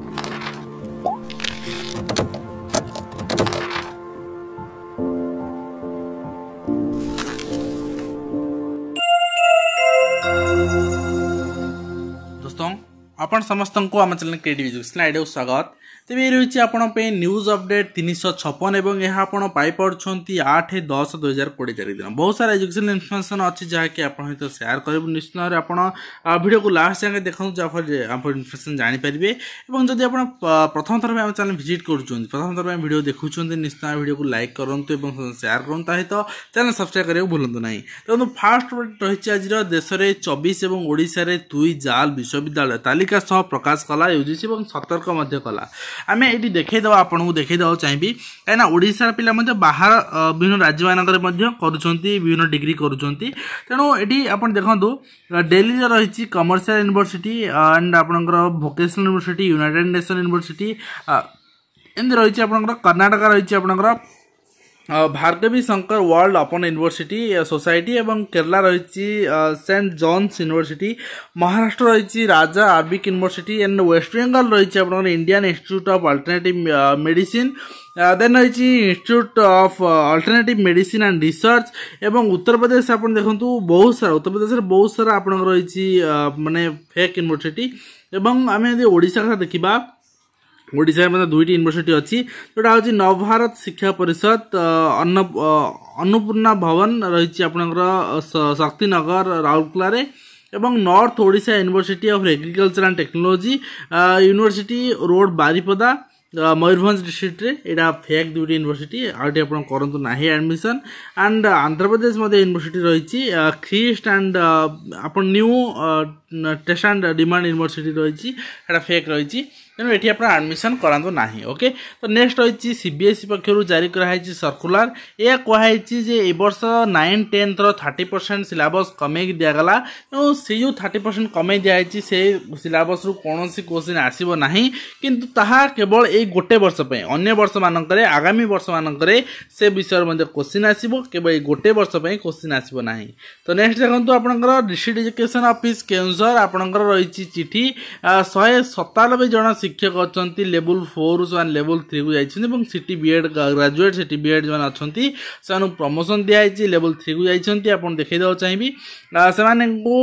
you ଆପଣ ସମସ୍ତଙ୍କୁ ଆମ ଚ୍ୟାନେଲ୍ କ୍ରିଏଟିଭ୍ ଏଜୁକେସନ୍ ଆଇଡ଼ିଆକୁ ସ୍ୱାଗତ ତେବେ ଏ ରହିଛି ଆପଣଙ୍କ ପାଇଁ ନ୍ୟୁଜ୍ ଅପଡେଟ୍ ତିନିଶହ ଛପନ ଏବଂ ଏହା ଆପଣ ପାଇପାରୁଛନ୍ତି ଆଠ ଦଶ ଦୁଇ ହଜାର କୋଡ଼ିଏ ତାରିଖ ଦିନ ବହୁତ ସାରା ଏଜୁକେସନ୍ ଇନଫର୍ମେସନ୍ ଅଛି ଯାହାକି ଆପଣ ସହିତ ସେୟାର କରିବୁ ନିଶ୍ଚିତ ଭାବରେ ଆପଣ ଭିଡ଼ିଓକୁ ଲାଷ୍ଟ ଯାଏଁ ଦେଖନ୍ତୁ ଯାହାଫଳରେ ଆପଣ ଇନଫର୍ମେସନ୍ ଜାଣିପାରିବେ ଏବଂ ଯଦି ଆପଣ ପ୍ରଥମ ଥର ପାଇଁ ଆମ ଚ୍ୟାନେଲ୍ ଭିଜିଟ୍ କରୁଛନ୍ତି ପ୍ରଥମ ଥର ପାଇଁ ଭିଡ଼ିଓ ଦେଖୁଛନ୍ତି ନିଶ୍ଚିତ ଭାବେ ଭିଡ଼ିଓକୁ ଲାଇକ୍ କରନ୍ତୁ ଏବଂ ସେୟାର କରନ୍ତୁ ତା ସହିତ ଚ୍ୟାନେଲ୍ ସବସ୍କ୍ରାଇବ୍ କରିବାକୁ ଭୁଲନ୍ତୁ ନାହିଁ ଦେଖନ୍ତୁ ଫାର୍ଷ୍ଟ ରହିଛି ଆଜିର ଦେଶରେ ଚବିଶ ଏବଂ ଓଡ଼ିଶାରେ ଦୁଇ ଜାଲ ବିଶ୍ୱବିଦ୍ୟାଳୟ ତାଲିକା ସତର୍କତା ସହ ପ୍ରକାଶ କଲା ୟୁଜିସି ଏବଂ ସତର୍କ ମଧ୍ୟ କଲା ଆମେ ଏଠି ଦେଖାଇଦେବା ଆପଣଙ୍କୁ ଦେଖାଇଦେବାକୁ ଚାହିଁବି କାହିଁକିନା ଓଡ଼ିଶାର ପିଲା ମଧ୍ୟ ବାହାର ବିଭିନ୍ନ ରାଜ୍ୟମାନଙ୍କରେ ମଧ୍ୟ କରୁଛନ୍ତି ବିଭିନ୍ନ ଡିଗ୍ରୀ କରୁଛନ୍ତି ତେଣୁ ଏଠି ଆପଣ ଦେଖନ୍ତୁ ଡେଲିରେ ରହିଛି କମର୍ସିଆଲ ୟୁନିଭର୍ସିଟି ଆଣ୍ଡ ଆପଣଙ୍କର vocational university united nation university ଏମିତି ରହିଛି ଆପଣଙ୍କର କର୍ଣ୍ଣାଟକ ରହିଛି ଆପଣଙ୍କର Bhargavi Shankar world open university society এবং কেরলা রয়েছে সেন্ট জনস ইউনিভার্সিটি মহারাষ্ট্র রয়েছে Raja Arabic university and West Bengal রয়েছে আপনার Indian institute of alternative medicine then রয়েছে institute of alternative medicine and research এবং উত্তরপ্রদেশ আপনার দেখুন বহু সারা উত্তরপ্রদেশের বহু সারা আপনার রয়েছে মানে ফেক ইউনিভার্সিটি এবং আমি যদি ওড়িশা কথা দেখিবা ଓଡ଼ିଶାରେ ମଧ୍ୟ ଦୁଇଟି ୟୁନିଭର୍ସିଟି ଅଛି ଯେଉଁଟା ହେଉଛି ନବଭାରତ ଶିକ୍ଷା ପରିଷଦ ଅନ୍ନ ଅନ୍ନପୂର୍ଣ୍ଣା ଭବନ ରହିଛି ଆପଣଙ୍କର ଶକ୍ତିନଗର ରାଉରକେଲାରେ ଏବଂ north Odisha university of agriculture and technology university road Baripada Mayurbhanj ଡିଷ୍ଟ୍ରିକ୍ଟରେ ଏଇଟା ଫେକ୍ ଦୁଇଟି ୟୁନିଭର୍ସିଟି ଆଉଠି ଆପଣ କରନ୍ତୁ ନାହିଁ ଆଡ଼ମିସନ୍ ଆଣ୍ଡ ଆନ୍ଧ୍ରପ୍ରଦେଶ ମଧ୍ୟ ୟୁନିଭର୍ସିଟି ରହିଛି ଖ୍ରୀଷ୍ଟ ଆଣ୍ଡ ଆପଣ new test and demand university ରହିଛି ସେଇଟା ଫେକ୍ ରହିଛି ତେଣୁ ଏଠି ଆପଣ ଆଡ଼ମିସନ୍ କରାନ୍ତୁ ନାହିଁ ଓକେ ତ ନେକ୍ସଟ ରହିଛି ସି ବି ଏସ୍ ଇ ପକ୍ଷରୁ ଜାରି କରାହେଇଛି ସର୍କୁଲାର ଏହା କୁହାହେଇଛି ଯେ ଏ ବର୍ଷ ନାଇନ୍ ଟେନ୍ଥର ଥାର୍ଟି ପରସେଣ୍ଟ ସିଲାବସ୍ କମେଇକି ଦିଆଗଲା ତେଣୁ ସେ ଯେଉଁ ଥାର୍ଟି ପରସେଣ୍ଟ କମେଇ ଦିଆହେଇଛି ସେ ସିଲାବସ୍ରୁ କୌଣସି କୋଶ୍ଚିନ୍ ଆସିବ ନାହିଁ କିନ୍ତୁ ତାହା କେବଳ ଏଇ ଗୋଟେ ବର୍ଷ ପାଇଁ ଅନ୍ୟ ବର୍ଷମାନଙ୍କରେ ଆଗାମୀ ବର୍ଷମାନଙ୍କରେ ସେ ବିଷୟରେ ମଧ୍ୟ କୋଶ୍ଚିନ୍ ଆସିବ କେବଳ ଏଇ ଗୋଟେ ବର୍ଷ ପାଇଁ କୋଶ୍ଚିନ୍ ଆସିବ ନାହିଁ ତ ନେକ୍ସଟ ଦେଖନ୍ତୁ ଆପଣଙ୍କର ଡିଷ୍ଟ୍ରିକ୍ଟ ଏଜୁକେସନ୍ ଅଫିସ୍ କେଉଁଝର ଆପଣଙ୍କର ରହିଛି ଚିଠି ଶହେ ସତାନବେ ଜଣ ଶିକ୍ଷକ ଅଛନ୍ତି ଲେବୁଲ୍ ଫୋର୍ ସେମାନେ ଲେବୁଲ୍ ଥ୍ରୀକୁ ଯାଇଛନ୍ତି ଏବଂ CT BEd graduate CT BEd ଯେଉଁମାନେ ଅଛନ୍ତି ସେମାନଙ୍କୁ ପ୍ରମୋସନ୍ ଦିଆହେଇଛି ଲେବୁଲ୍ ଥ୍ରୀକୁ ଯାଇଛନ୍ତି ଆପଣ ଦେଖାଇଦେବାକୁ ଚାହିଁବି ସେମାନଙ୍କୁ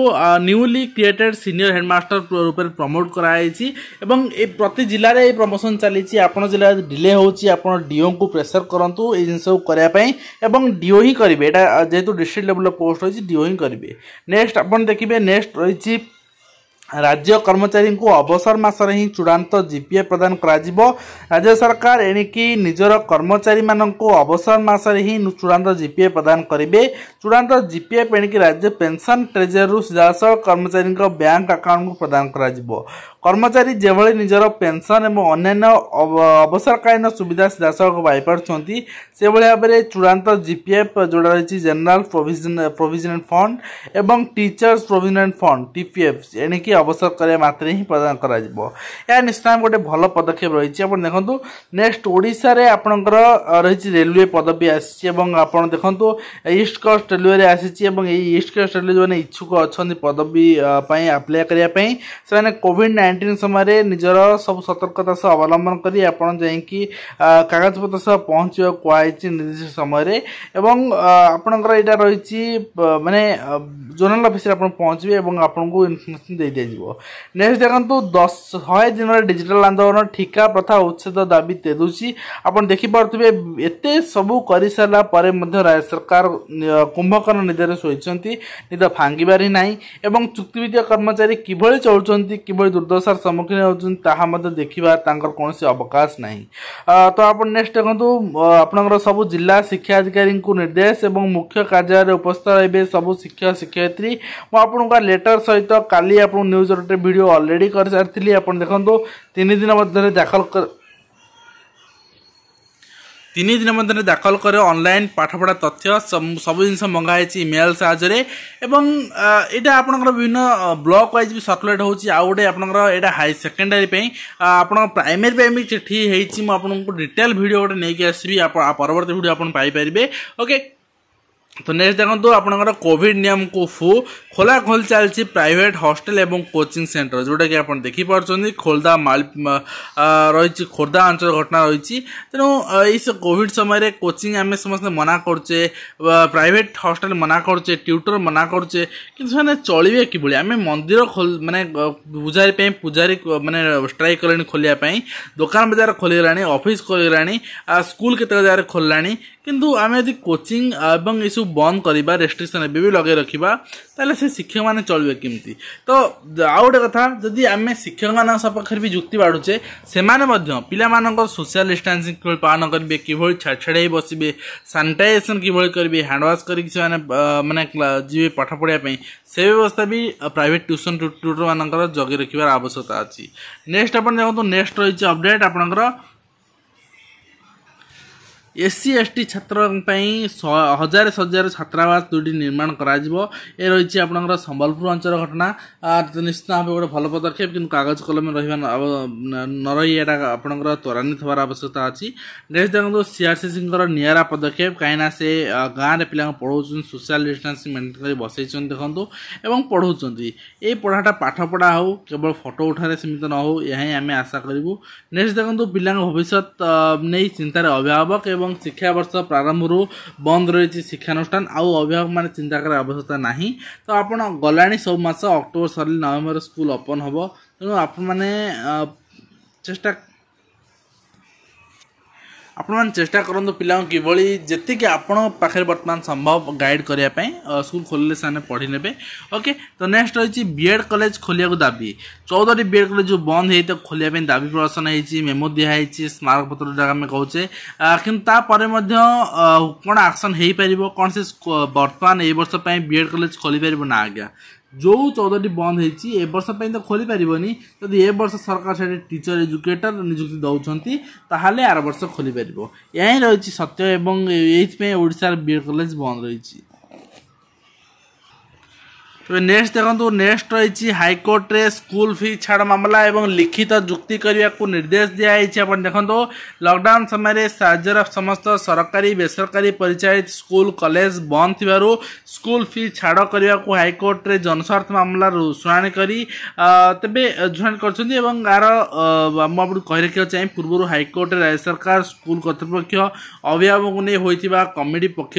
ନ୍ୟୁଲି କ୍ରିଏଟେଡ଼୍ ସିନିୟର ହେଡ଼ମାଷ୍ଟର ରୂପରେ ପ୍ରମୋଟ୍ କରାଯାଇଛି ଏବଂ ଏ ପ୍ରତି ଜିଲ୍ଲାରେ ଏହି ପ୍ରମୋସନ୍ ଚାଲିଛି ଆପଣ ଜିଲ୍ଲାରେ ଡିଲେ ହେଉଛି ଆପଣ ଡିଓଙ୍କୁ ପ୍ରେସର୍ କରନ୍ତୁ ଏଇ ଜିନିଷକୁ କରିବା ପାଇଁ ଏବଂ ଡିଓ ହିଁ କରିବେ ଏଇଟା ଯେହେତୁ ଡିଷ୍ଟ୍ରିକ୍ଟ ଲେବୁଲ୍ର ପୋଷ୍ଟ ରହିଛି ଡିଓ ହିଁ କରିବେ ନେକ୍ସଟ ଆପଣ ଦେଖିବେ ନେକ୍ସଟ ରହିଛି ରାଜ୍ୟ କର୍ମଚାରୀଙ୍କୁ ଅବସର ମାସରେ ହିଁ ଚୂଡ଼ାନ୍ତ ଜିପିଏ ପ୍ରଦାନ କରାଯିବ ରାଜ୍ୟ ସରକାର ଏଣିକି ନିଜର କର୍ମଚାରୀମାନଙ୍କୁ ଅବସର ମାସରେ ହିଁ ଚୂଡ଼ାନ୍ତ ଜିପିଏ ପ୍ରଦାନ କରିବେ ଚୂଡ଼ାନ୍ତ ଜିପିଏ ଏଣିକି ରାଜ୍ୟ ପେନ୍ସନ୍ ଟ୍ରେଜେରୀରୁ ସିଧାସଳଖ କର୍ମଚାରୀଙ୍କ ବ୍ୟାଙ୍କ ଆକାଉଣ୍ଟକୁ ପ୍ରଦାନ କରାଯିବ কর্মচারী যেভাবে নিজের পেনশন এবং অন্যান্য অবসরকালীন সুবিধা সিধাসলখ পাইপারুচ্ছেন সেভাবে ভাবে চূড়ান্ত জিপিএফ যেটা রয়েছে জেনারেল প্রোভিজনাল ফন্ড এবং টিচর্স প্রোভিজনাল ফন্ড টিপিএফ এণিকি অবসরকালীন মাত্রে হি প্রদান করা ଏହା ନିଶ୍ଚୟ ଗୋଟେ ଭଲ ପଦକ୍ଷେପ ରହିଛି ଆପଣ ଦେଖନ୍ତୁ ନେକ୍ସଟ ଓଡ଼ିଶାରେ ଆପଣଙ୍କର ରହିଛି ରେଲୱେ ପଦବୀ ଆସିଛି ଏବଂ ଆପଣ ଦେଖନ୍ତୁ ଇଷ୍ଟ କୋଷ୍ଟ ରେଲୱେରେ ଆସିଛି ଏବଂ ଏଇ ଇଷ୍ଟ କୋଷ୍ଟ ରେଲୱେ ଯେଉଁମାନେ ଇଚ୍ଛୁକ ଅଛନ୍ତି ପଦବୀ ପାଇଁ ଆପ୍ଲାଏ କରିବା ପାଇଁ ସେମାନେ କୋଭିଡ଼ ନାଇଣ୍ଟିନ୍ କ୍ୱାରେଣ୍ଟିନ୍ ସମୟରେ ନିଜର ସବୁ ସତର୍କତା ସହ ଅବଲମ୍ବନ କରି ଆପଣ ଯାଇକି କାଗଜପତ୍ର ସହ ପହଞ୍ଚିବାକୁ କୁହାଯାଇଛି ନିର୍ଦ୍ଦିଷ୍ଟ ସମୟରେ ଏବଂ ଆପଣଙ୍କର ଏଇଟା ରହିଛି ମାନେ ଜୋନାଲ୍ ଅଫିସରେ ଆପଣ ପହଞ୍ଚିବେ ଏବଂ ଆପଣଙ୍କୁ ଇନଫର୍ମେସନ୍ ଦେଇ ଦିଆଯିବ ନେକ୍ସଟ ଦେଖନ୍ତୁ ଦଶ ଶହେ ଦିନର ଡିଜିଟାଲ ଆନ୍ଦୋଳନ ଠିକା ପ୍ରଥା ଉଚ୍ଛେଦ ଦାବି ତେଜୁଛି ଆପଣ ଦେଖିପାରୁଥିବେ ଏତେ ସବୁ କରିସାରିଲା ପରେ ମଧ୍ୟ ରାଜ୍ୟ ସରକାର କୁମ୍ଭକର୍ଣ୍ଣ ନିଦରେ ଶୋଇଛନ୍ତି ନିଦ ଭାଙ୍ଗିବାରି ନାହିଁ ଏବଂ ଚୁକ୍ତିଭିତ୍ତିକ କର୍ମଚାରୀ କିଭଳି ଚଳୁଛନ୍ତି କିଭଳି ଦୁର୍ଦ୍ଦଶା সমস্যার সম্মুখীন হচ্ছেন তাহা মধ্যে দেখিবা তাঁর কোণী অবকাশ না তো আপনার নেক্সট দেখুন আপনার সবু জেলা শিক্ষা অধিকারী নির্দেশ এবং মুখ্য কার্যালয়ে উপস্থিত রহবে সবু শিক্ষক শিক্ষয়িত্রী মু আপনার লেটর সহিত কালি আপনার নিউজ ভিডিও অলরেডি করে সারি আপনার দেখুন তিন দিন মধ্যে দাখল ତିନି ଦିନ ମଧ୍ୟରେ ଦାଖଲ କରେ ଅନଲାଇନ୍ ପାଠପଢ଼ା ତଥ୍ୟ ସବୁ ଜିନିଷ ମଙ୍ଗା ହେଇଛି ଇମେଲ୍ ସାହାଯ୍ୟରେ ଏବଂ ଏଇଟା ଆପଣଙ୍କର ବିଭିନ୍ନ ବ୍ଲକ୍ ୱାଇଜ୍ ବି ସର୍କୁଲେଟ୍ ହେଉଛି ଆଉ ଗୋଟେ ଆପଣଙ୍କର ଏଇଟା ହାଇ ସେକେଣ୍ଡାରୀ ପାଇଁ ଆପଣଙ୍କ ପ୍ରାଇମେରୀ ପାଇଁ ବି ଚିଠି ହେଇଛି ମୁଁ ଆପଣଙ୍କୁ ଡିଟେଲ୍ ଭିଡ଼ିଓ ଗୋଟେ ନେଇକି ଆସିବି ପରବର୍ତ୍ତୀ ଭିଡ଼ିଓ ଆପଣ ପାଇପାରିବେ ଓକେ তো ନେକ୍ସଟ ଦେଖନ୍ତୁ ଆପଣଙ୍କର କୋଭିଡ଼ ନିୟମକୁ ଖୋଲାଖୋଲ ଚାଲିଛି ପ୍ରାଇଭେଟ୍ ହଷ୍ଟେଲ ଏବଂ କୋଚିଂ ସେଣ୍ଟର ଯେଉଁଟାକି ଆପଣ ଦେଖିପାରୁଛନ୍ତି ଖୋର୍ଦ୍ଧା ରହିଛି ଖୋର୍ଦ୍ଧା ଅଞ୍ଚଳ ଘଟଣା ରହିଛି ତେଣୁ ଏଇ କୋଭିଡ଼ ସମୟରେ କୋଚିଂ ଆମେ ସମସ୍ତେ ମନା କରୁଛେ ପ୍ରାଇଭେଟ୍ ହଷ୍ଟେଲ ମନା କରୁଛେ ଟ୍ୟୁଟର ମନା କରୁଛେ କିନ୍ତୁ ସେମାନେ ଚଳିବେ କିଭଳି ଆମେ ମନ୍ଦିର ମାନେ ପୂଜାରୀ ପାଇଁ ପୂଜାରୀ ମାନେ ଷ୍ଟ୍ରାଇକ୍ କଲେଣି ଖୋଲିବା ପାଇଁ ଦୋକାନ ବଜାର ଖୋଲିଗଲାଣି ଅଫିସ୍ ଖୋଲିଗଲାଣି ସ୍କୁଲ କେତେକ ଜାଗାରେ ଖୋଲିଲାଣି କିନ୍ତୁ ଆମେ ଯଦି କୋଚିଂ ଏବଂ ଏସବୁ ବନ୍ଦ କରିବା ରେଷ୍ଟ୍ରିକ୍ସନ୍ ଏବେ ବି ଲଗାଇ ରଖିବା ତାହେଲେ ସେ ଶିକ୍ଷକମାନେ ଚଳିବେ କେମିତି ତ ଆଉ ଗୋଟେ କଥା ଯଦି ଆମେ ଶିକ୍ଷକମାନଙ୍କ ସପକ୍ଷରେ ବି ଯୁକ୍ତି ବାଢ଼ୁଛେ ସେମାନେ ମଧ୍ୟ ପିଲାମାନଙ୍କ ସୋସିଆଲ ଡିଷ୍ଟାନ୍ସିଂ କିଭଳି ପାଳନ କରିବେ କିଭଳି ଛାଡ଼ଛାଡ଼ି ବସିବେ ସାନିଟାଇଜେସନ୍ କିଭଳି କରିବେ ହ୍ୟାଣ୍ଡୱାସ୍ କରିକି ସେମାନେ ମାନେ ଯିବେ ପାଠ ପଢ଼ିବା ପାଇଁ ସେ ବ୍ୟବସ୍ଥା ବି ପ୍ରାଇଭେଟ୍ ଟ୍ୟୁସନ୍ ଟ୍ୟୁଟର୍ମାନଙ୍କର ଯୋଗାଇ ରଖିବାର ଆବଶ୍ୟକତା ଅଛି ନେକ୍ସଟ ଆପଣ ଦେଖନ୍ତୁ ନେକ୍ସଟ ରହିଛି ଅପଡ଼େଟ୍ ଆପଣଙ୍କର এসসি এসটি ছাত্রଙ୍କ ପାଇଁ ହଜାର ହଜାର ଛାତ୍ରାବାସ ଦୁଇଟି ନିର୍ମାଣ କରାଯିବ ଏ ରହିଛି ଆପଣଙ୍କର ସମ୍ବଲପୁର ଅଞ୍ଚଳ ଘଟଣା ନିଶ୍ଚିତ ଭାବେ ଗୋଟେ ଭଲ ପଦକ୍ଷେପ କିନ୍ତୁ କାଗଜ କଲମ ରହିବା ନ ରହି ଏଇଟା ଆପଣଙ୍କର ତ୍ୱରାନ୍ୱିତ ହେବାର ଆବଶ୍ୟକତା ଅଛି ନେକ୍ସଟ ଦେଖନ୍ତୁ ସିଆର୍ସିସିଙ୍କର ନିଆରା ପଦକ୍ଷେପ କାହିଁକିନା ସେ ଗାଁରେ ପିଲାଙ୍କୁ ପଢ଼ାଉଛନ୍ତି ସୋସିଆଲ ଡିଷ୍ଟାନ୍ସିଂ ମେଣ୍ଟେନ୍ କରି ବସେଇଛନ୍ତି ଦେଖନ୍ତୁ ଏବଂ ପଢ଼ାଉଛନ୍ତି ଏଇ ପଢ଼ାଟା ପାଠ ପଢ଼ା ହେଉ କେବଳ ଫଟୋ ଉଠାରେ ସୀମିତ ନ ହେଉ ଏହା ହିଁ ଆମେ ଆଶା କରିବୁ ନେକ୍ସଟ ଦେଖନ୍ତୁ ପିଲାଙ୍କ ଭବିଷ୍ୟତ ନେଇ ଚିନ୍ତାରେ ଅଭିଭାବକ ଏବଂ ଏବଂ ଶିକ୍ଷାବର୍ଷ ପ୍ରାରମ୍ଭରୁ ବନ୍ଦ ରହିଛି ଶିକ୍ଷାନୁଷ୍ଠାନ ଆଉ ଅଭିଭାବକମାନେ ଚିନ୍ତା କରିବା ଆବଶ୍ୟକତା ନାହିଁ ତ ଆପଣ ଗଲାଣି ସବୁ ମାସ ଅକ୍ଟୋବର ସରିଲେ ନଭେମ୍ବର ସ୍କୁଲ ଓପନ୍ ହେବ ତେଣୁ ଆପଣମାନେ ଚେଷ୍ଟା ଆପଣମାନେ ଚେଷ୍ଟା କରନ୍ତୁ ପିଲାଙ୍କୁ କିଭଳି ଯେତିକି ଆପଣଙ୍କ ପାଖରେ ବର୍ତ୍ତମାନ ସମ୍ଭବ ଗାଇଡ଼ କରିବା ପାଇଁ ସ୍କୁଲ୍ ଖୋଲିଲେ ସେମାନେ ପଢ଼ି ନେବେ ଓକେ ତ ନେକ୍ସଟ ରହିଛି ବିଏଡ଼୍ କଲେଜ ଖୋଲିବାକୁ ଦାବି ଚଉଦଟି ବିଏଡ଼୍ କଲେଜ ଯେଉଁ ବନ୍ଦ ହେଇଛି ତାକୁ ଖୋଲିବା ପାଇଁ ଦାବି ପ୍ରଦର୍ଶନ ହେଇଛି ମେମୋ ଦିଆହେଇଛି ସ୍ମାରକପତ୍ର ଯେଉଁଟାକୁ ଆମେ କହୁଛେ କିନ୍ତୁ ତାପରେ ମଧ୍ୟ କ'ଣ ଆକ୍ସନ୍ ହେଇପାରିବ କ'ଣ ସେ ବର୍ତ୍ତମାନ ଏଇ ବର୍ଷ ପାଇଁ ବିଏଡ଼୍ କଲେଜ ଖୋଲିପାରିବ ନା ଆଜ୍ଞା ଯେଉଁ ଚଉଦଟି ବନ୍ଦ ହେଇଛି ଏ ବର୍ଷ ପାଇଁ ତ ଖୋଲିପାରିବନି ଯଦି ଏ ବର୍ଷ ସରକାର ସେଠି ଟିଚର୍ ଏଜୁକେଟର୍ ନିଯୁକ୍ତି ଦେଉଛନ୍ତି ତାହେଲେ ଆର ବର୍ଷ ଖୋଲିପାରିବ ଏହା ହିଁ ରହିଛି ସତ୍ୟ ଏବଂ ଏଇଥିପାଇଁ ଓଡ଼ିଶାର ବି କଲେଜ ବନ୍ଦ ରହିଛି তবে নেক্সট দেখুন নেক্সট রয়েছে হাইকোর্টে স্কুল ফি ছাড় মামলা এবং লিখিত যুক্তি করা নির্দেশ দিয়া হয়েছে আপনার দেখুন লকডাউন সময় রাজ্যের সমস্ত সরকারি বেসরকারি পরিচালিত স্কুল কলেজ বন্ধ থাকার স্কুল ফি ছাড় করা হাইকোর্টে জনস্বার্থ মামলার শুনানি করে তবে শুনানি করছেন এবং আর মু আপনার কহি রাখা চাই পূর্ব হাইকোর্টে রাজ্য সরকার স্কুল কর্তৃপক্ষ অভিভাবক নিয়ে হয়ে কমিটি পক্ষ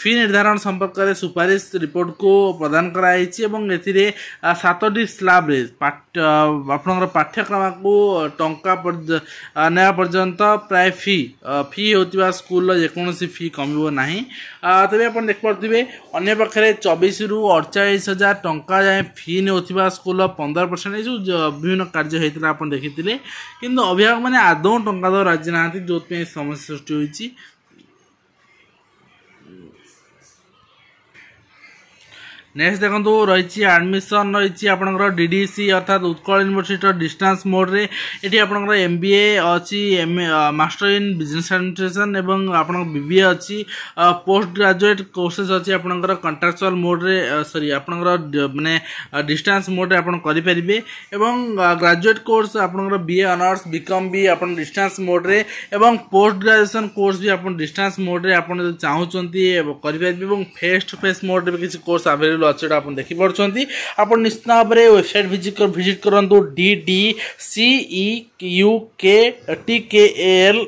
ফি নির্ধারণ সম্পর্কের সুপারিশ রিপোর্ট কু প্রদান করা କରାଯାଇଛି ଏବଂ ଏଥିରେ ସାତଟି ସ୍ଲାବ୍ରେ ଆପଣଙ୍କର ପାଠ୍ୟକ୍ରମକୁ ଟଙ୍କା ନେବା ପର୍ଯ୍ୟନ୍ତ ପ୍ରାୟ ଫି ଫି ହେଉଥିବା ସ୍କୁଲର ଯେକୌଣସି ଫି କମିବ ନାହିଁ ତେବେ ଆପଣ ଦେଖିପାରୁଥିବେ ଅନ୍ୟ ପାଖରେ ଚବିଶରୁ ଅଡ଼ଚାଳିଶ ହଜାର ଟଙ୍କା ଯାଏଁ ଫି ନେଉଥିବା ସ୍କୁଲର ପନ୍ଦର ପରସେଣ୍ଟ ଏସବୁ ବିଭିନ୍ନ କାର୍ଯ୍ୟ ହୋଇଥିଲା ଆପଣ ଦେଖିଥିଲେ କିନ୍ତୁ ଅଭିଭାବକମାନେ ଆଦୌ ଟଙ୍କା ଦେବାକୁ ରାଜି ନାହାନ୍ତି ଯେଉଁଥିପାଇଁ ସମସ୍ୟା ସୃଷ୍ଟି ହୋଇଛି নেক্সট দেখুন রয়েছে আডমিশন রয়েছে আপনার ডিডিসি অর্থাৎ উৎকল ইউনিভার্সিটির ডিষ্টান্স মোড্রে এটি আপনার এম বি এ অছি M master in business administration এবং আপনার বিবিএ অছি পোস্ট গ্রাজুয়েট কোর্সেস অছি আপনার কন্ট্রাকচুয়াল মোড্রে সরি আপনার মানে ডিষ্টান্স মোড্রে আপনার করে এবং গ্রাজুয়েট কোর্স আপনার বিএ অনার্স বিকম বি আপনার ডিষ্টান্স মোড্রে এবং পোস্ট গ্রাজুয়েসন কোর্স বি আপনার ডিষ্টান্স মোড্রে আপনার যদি চাহুচ্ছেন করে এবং ফেস টু ফেস মোড্রে কিছু কোর্স আভেলেবল ଅଛି ଆପଣ ଦେଖିପାରୁଛନ୍ତି ଆପଣ ନିଶ୍ଚିତ ଭାବରେ ୱେବସାଇଟ୍ ଭିଜିଟ୍ ଭିଜିଟ୍ କରନ୍ତୁ D D C E U K T K L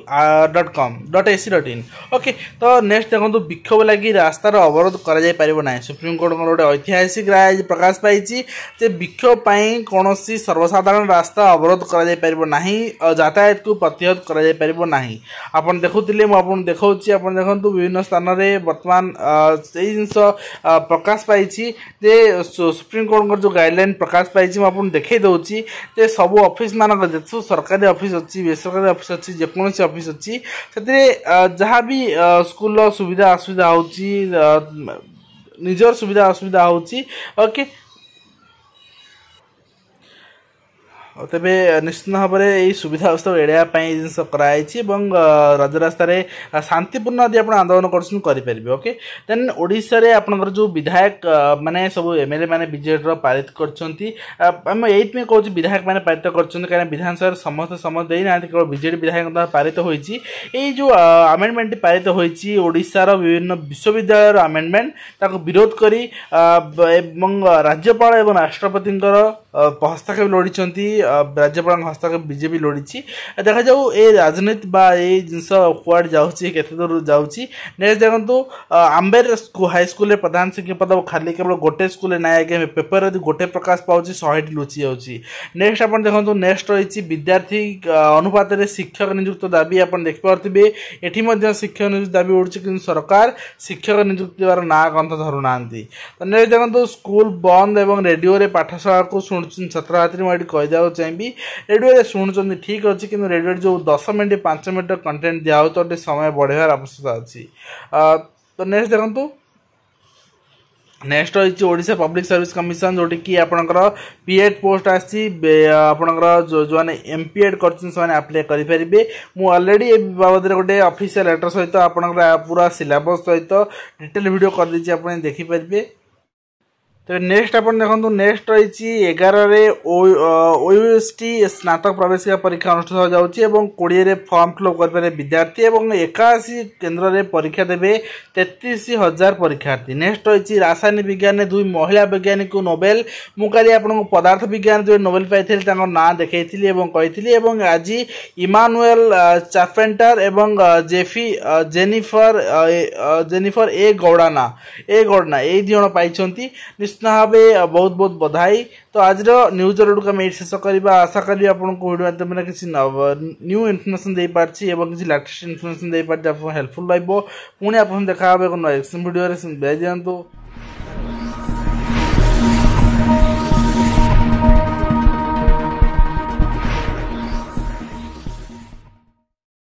dot com dot AC dot in okay ତ ନେକ୍ସଟ ଦେଖନ୍ତୁ ବିକ୍ଷୋଭ ଲାଗି ରାସ୍ତାର ଅବରୋଧ କରାଯାଇପାରିବ ନାହିଁ ସୁପ୍ରିମକୋର୍ଟଙ୍କର ଗୋଟେ ଐତିହାସିକ ରାୟ ପ୍ରକାଶ ପାଇଛି ଯେ ବିକ୍ଷୋଭ ପାଇଁ କୌଣସି ସର୍ବସାଧାରଣ ରାସ୍ତା ଅବରୋଧ କରାଯାଇପାରିବ ନାହିଁ ଯାତାୟାତକୁ ପ୍ରତିହତ କରାଯାଇପାରିବ ନାହିଁ ଆପଣ ଦେଖୁଥିଲେ ମୁଁ ଆପଣଙ୍କୁ ଦେଖାଉଛି ଆପଣ ଦେଖନ୍ତୁ ବିଭିନ୍ନ ସ୍ଥାନରେ ବର୍ତ୍ତମାନ ସେଇ ଜିନିଷ ପ୍ରକାଶ ପାଇଛି ଦେଇଛି ଯେ ସୁପ୍ରିମକୋର୍ଟଙ୍କର ଯେଉଁ ଗାଇଡ଼ଲାଇନ୍ ପ୍ରକାଶ ପାଇଛି ମୁଁ ଆପଣଙ୍କୁ ଦେଖାଇ ଦେଉଛି ଯେ ସବୁ ଅଫିସମାନଙ୍କ ଯେତେ ସବୁ ସରକାରୀ ଅଫିସ୍ ଅଛି ବେସରକାରୀ ଅଫିସ୍ ଅଛି ଯେକୌଣସି ଅଫିସ୍ ଅଛି ସେଥିରେ ଯାହା ବି ସ୍କୁଲର ସୁବିଧା ଅସୁବିଧା ହେଉଛି ନିଜର ସୁବିଧା ଅସୁବିଧା ହେଉଛି ଓକେ ତେବେ ନିଶ୍ଚିତ ଭାବରେ ଏହି ସୁବିଧା ଅବସ୍ଥାକୁ ଏଡ଼ାଇବା ପାଇଁ ଏ ଜିନିଷ କରାଯାଇଛି ଏବଂ ରାଜରାସ୍ତାରେ ଶାନ୍ତିପୂର୍ଣ୍ଣ ଯଦି ଆପଣ ଆନ୍ଦୋଳନ କରୁଛନ୍ତି କରିପାରିବେ ଓକେ ଦେନ୍ ଓଡ଼ିଶାରେ ଆପଣଙ୍କର ଯେଉଁ ବିଧାୟକ ମାନେ ସବୁ ଏମ୍ଏଲ୍ଏ ମାନେ ବିଜେଡ଼ିର ପାରିତ କରିଛନ୍ତି ଆମେ ଏଇଥିପାଇଁ କହୁଛୁ ବିଧାୟକ ମାନେ ପାରିତ କରିଛନ୍ତି କାରଣ ବିଧାନସଭାରେ ସମସ୍ତେ ସମୟ ଦେଇନାହାନ୍ତି କେବଳ ବିଜେଡ଼ି ବିଧାୟକ ପାରିତ ହୋଇଛି ଏଇ ଯେଉଁ ଆମେଣ୍ଡମେଣ୍ଟଟି ପାରିତ ହୋଇଛି ଓଡ଼ିଶାର ବିଭିନ୍ନ ବିଶ୍ୱବିଦ୍ୟାଳୟର ଆମେଣ୍ଡମେଣ୍ଟ ତାକୁ ବିରୋଧ କରି ଏବଂ ରାଜ୍ୟପାଳ ଏବଂ ରାଷ୍ଟ୍ରପତିଙ୍କର হস্তক্ষেপ লোড়িছেন রাজ্যপাল হস্তক্ষেপ বিজেপি লোড়িছি দেখা যাও এই রাজনীতি বা এই জিনিস কুয়াড়ে যাচ্ছি কেতে দূর যাচ্ছি নেক্সট দেখুন আম্বের হাইস্কুলের প্রধান শিক্ষক পদ খালি কেবল গোটে স্কুলে নাই আজ্ঞা পেপর যদি গোটে প্রকাশ পাওছি শহেটি লুচি যাচ্ছি নেক্সট আপনার দেখুন নেক্সট রয়েছে বিদ্যার্থী অনুপাতের শিক্ষক নিযুক্ত দাবি আপনার দেখিপারে এটি মধ্যে শিক্ষক নিযুক্তি দাবি উঠছে কিন্তু সরকার শিক্ষক নিযুক্তি দেওয়ার না গন্ধ ধরু না নেক্সট দেখুন স্কুল বন্ধ এবং রেডিওরে পাঠশালাকে শুনে ଶୁଣୁଛନ୍ତି ମୁଁ ଏଠି କହିଦେବାକୁ ଚାହିଁବି ରେଡ଼ିଓରେ ଶୁଣୁଛନ୍ତି ଠିକ୍ ଅଛି କିନ୍ତୁ ରେଡ଼ିଓରେ ଯେଉଁ ଦଶ ମିନିଟ୍ ପାଞ୍ଚ ମିନିଟ୍ର କଣ୍ଟେଣ୍ଟ ଦିଆହେଉଛି ତ ଟିକେ ସମୟ ବଢ଼େଇବାର ଆବଶ୍ୟକତା ଅଛି ତ ନେକ୍ସଟ ଦେଖନ୍ତୁ ନେକ୍ସଟ ରହିଛି ଓଡ଼ିଶା ପବ୍ଲିକ୍ ସର୍ଭିସ୍ କମିଶନ ଯେଉଁଠିକି ଆପଣଙ୍କର ପି ଏଡ଼୍ ପୋଷ୍ଟ ଆସିଛି ଆପଣଙ୍କର ଯେଉଁମାନେ ଏମ୍ ପି ଏଡ଼୍ କରିଛନ୍ତି ସେମାନେ ଆପ୍ଲାଏ କରିପାରିବେ ମୁଁ ଅଲରେଡ଼ି ଏ ବାବଦରେ ଗୋଟେ ଅଫିସିଆଲ୍ ଲେଟର୍ ସହିତ ଆପଣଙ୍କର ପୁରା ସିଲାବସ୍ ସହିତ ଡିଟେଲ୍ ଭିଡ଼ିଓ କରିଦେଇଛି ଆପଣ ଦେଖିପାରିବେ ତେବେ ନେକ୍ସଟ ଆପଣ ଦେଖନ୍ତୁ ନେକ୍ସଟ ରହିଛି ଏଗାରରେ ଓୟୁଏସ୍ଟି ସ୍ନାତକ ପ୍ରବେଶିକା ପରୀକ୍ଷା ଅନୁଷ୍ଠିତ ହେବାକୁ ଏବଂ କୋଡ଼ିଏରେ ଫର୍ମ ଫିଲ୍ଅପ୍ କରିପାରିବେ ବିଦ୍ୟାର୍ଥୀ ଏବଂ ଏକାଅଶୀ କେନ୍ଦ୍ରରେ ପରୀକ୍ଷା ଦେବେ ତେତିଶ ହଜାର ପରୀକ୍ଷାର୍ଥୀ ନେକ୍ସଟ ରହିଛି ରାସାୟନିକ ବିଜ୍ଞାନରେ ଦୁଇ ମହିଳା ବୈଜ୍ଞାନିକଙ୍କୁ ନୋବେଲ ମୁଁ କାଲି ଆପଣଙ୍କୁ ପଦାର୍ଥ ବିଜ୍ଞାନ ଯେଉଁ ନୋବେଲ ପାଇଥିଲି ତାଙ୍କ ନାଁ ଦେଖାଇଥିଲି ଏବଂ କହିଥିଲି ଏବଂ ଆଜି ଇମାନୁଏଲ ଚାପେଣ୍ଟର ଏବଂ ଜେଫି ଜେନିଫର ଜେନିଫର ଏ ଗୌଡ଼ାନା ଏ ଗୌଡ଼ନା ଏଇ ଦୁଇ ଜଣ ପାଇଛନ୍ତି କୃଷ୍ଣ ଭାବେ ବହୁତ ବହୁତ ବଧାଇ ତ ଆଜିର ନ୍ୟୁଜ୍ ଅର୍ଡ଼ର୍କୁ ଆମେ ଏଇଠି ଶେଷ କରିବା ଆଶା କରିବି ଆପଣଙ୍କୁ ଭିଡ଼ିଓ ମାଧ୍ୟମରେ କିଛି ନ୍ୟୁ ଇନଫର୍ମେସନ୍ ଦେଇପାରିଛି ଏବଂ କିଛି ଲାଟେଷ୍ଟ ଇନଫର୍ମେସନ୍ ଦେଇପାରିଛି ଆପଣଙ୍କୁ ହେଲ୍ପଫୁଲ୍ ରହିବ ପୁଣି ଆପଣଙ୍କୁ ଦେଖା ହେବ ଏକ ନୂଆ ଏକ୍ସନ୍ ଭିଡ଼ିଓରେ ଦିଅନ୍ତୁ